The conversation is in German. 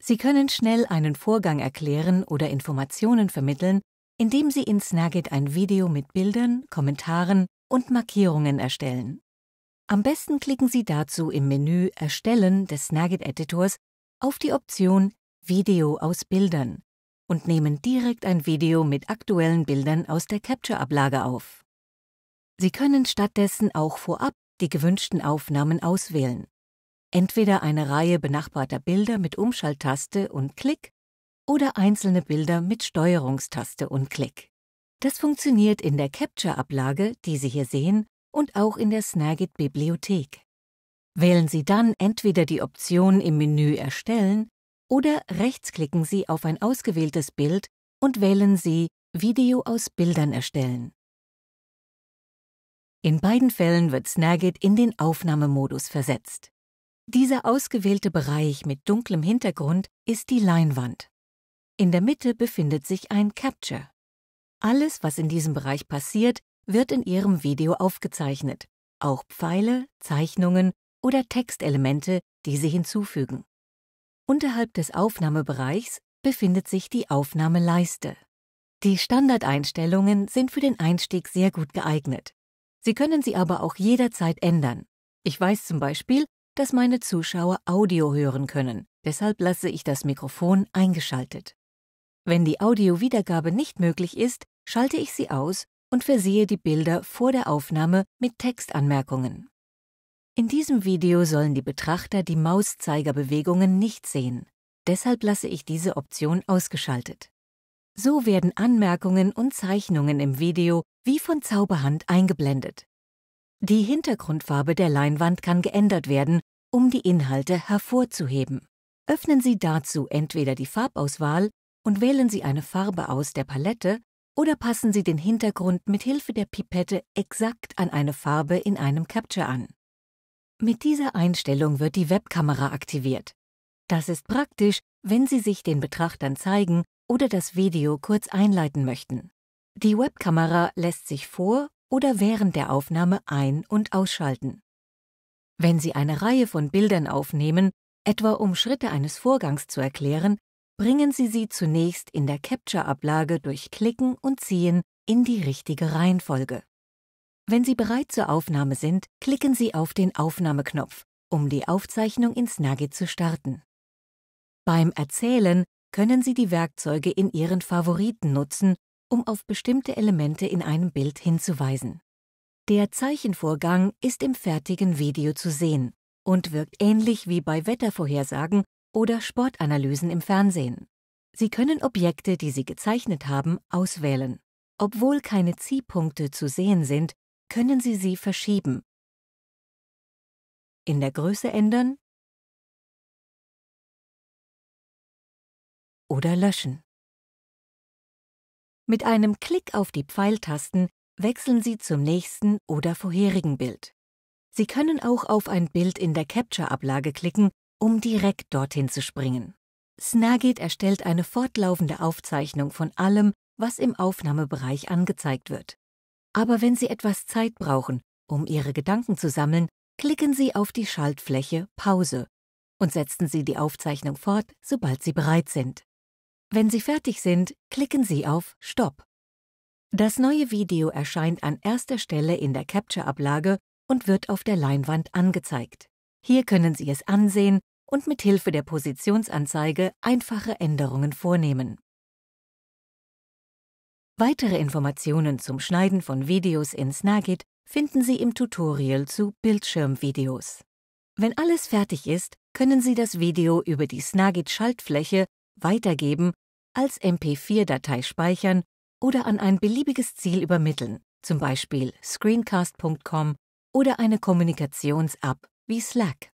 Sie können schnell einen Vorgang erklären oder Informationen vermitteln, indem Sie in Snagit ein Video mit Bildern, Kommentaren und Markierungen erstellen. Am besten klicken Sie dazu im Menü Erstellen des Snagit-Editors auf die Option Video aus Bildern und nehmen direkt ein Video mit aktuellen Bildern aus der Capture-Ablage auf. Sie können stattdessen auch vorab die gewünschten Aufnahmen auswählen. Entweder eine Reihe benachbarter Bilder mit Umschalttaste und Klick oder einzelne Bilder mit Steuerungstaste und Klick. Das funktioniert in der Capture-Ablage, die Sie hier sehen, und auch in der Snagit-Bibliothek. Wählen Sie dann entweder die Option im Menü Erstellen oder rechtsklicken Sie auf ein ausgewähltes Bild und wählen Sie Video aus Bildern erstellen. In beiden Fällen wird Snagit in den Aufnahmemodus versetzt. Dieser ausgewählte Bereich mit dunklem Hintergrund ist die Leinwand. In der Mitte befindet sich ein Capture. Alles, was in diesem Bereich passiert, wird in Ihrem Video aufgezeichnet, auch Pfeile, Zeichnungen oder Textelemente, die Sie hinzufügen. Unterhalb des Aufnahmebereichs befindet sich die Aufnahmeleiste. Die Standardeinstellungen sind für den Einstieg sehr gut geeignet. Sie können sie aber auch jederzeit ändern. Ich weiß zum Beispiel, dass meine Zuschauer Audio hören können. Deshalb lasse ich das Mikrofon eingeschaltet. Wenn die Audio-Wiedergabe nicht möglich ist, schalte ich sie aus und versehe die Bilder vor der Aufnahme mit Textanmerkungen. In diesem Video sollen die Betrachter die Mauszeigerbewegungen nicht sehen. Deshalb lasse ich diese Option ausgeschaltet. So werden Anmerkungen und Zeichnungen im Video wie von Zauberhand eingeblendet. Die Hintergrundfarbe der Leinwand kann geändert werden, um die Inhalte hervorzuheben. Öffnen Sie dazu entweder die Farbauswahl und wählen Sie eine Farbe aus der Palette oder passen Sie den Hintergrund mit Hilfe der Pipette exakt an eine Farbe in einem Capture an. Mit dieser Einstellung wird die Webkamera aktiviert. Das ist praktisch, wenn Sie sich den Betrachtern zeigen oder das Video kurz einleiten möchten. Die Webkamera lässt sich vor oder während der Aufnahme ein- und ausschalten. Wenn Sie eine Reihe von Bildern aufnehmen, etwa um Schritte eines Vorgangs zu erklären, bringen Sie sie zunächst in der Capture-Ablage durch Klicken und Ziehen in die richtige Reihenfolge. Wenn Sie bereit zur Aufnahme sind, klicken Sie auf den Aufnahmeknopf, um die Aufzeichnung ins Nugget zu starten. Beim Erzählen können Sie die Werkzeuge in Ihren Favoriten nutzen, um auf bestimmte Elemente in einem Bild hinzuweisen. Der Zeichenvorgang ist im fertigen Video zu sehen und wirkt ähnlich wie bei Wettervorhersagen oder Sportanalysen im Fernsehen. Sie können Objekte, die Sie gezeichnet haben, auswählen. Obwohl keine Ziehpunkte zu sehen sind, können Sie sie verschieben, in der Größe ändern oder löschen. Mit einem Klick auf die Pfeiltasten wechseln Sie zum nächsten oder vorherigen Bild. Sie können auch auf ein Bild in der Capture-Ablage klicken, um direkt dorthin zu springen. Snagit erstellt eine fortlaufende Aufzeichnung von allem, was im Aufnahmebereich angezeigt wird. Aber wenn Sie etwas Zeit brauchen, um Ihre Gedanken zu sammeln, klicken Sie auf die Schaltfläche Pause und setzen Sie die Aufzeichnung fort, sobald Sie bereit sind. Wenn Sie fertig sind, klicken Sie auf Stopp. Das neue Video erscheint an erster Stelle in der Capture-Ablage und wird auf der Leinwand angezeigt. Hier können Sie es ansehen und mit Hilfe der Positionsanzeige einfache Änderungen vornehmen. Weitere Informationen zum Schneiden von Videos in Snagit finden Sie im Tutorial zu Bildschirmvideos. Wenn alles fertig ist, können Sie das Video über die Snagit-Schaltfläche weitergeben, als MP4-Datei speichern oder an ein beliebiges Ziel übermitteln, zum Beispiel screencast.com oder eine Kommunikations-App wie Slack.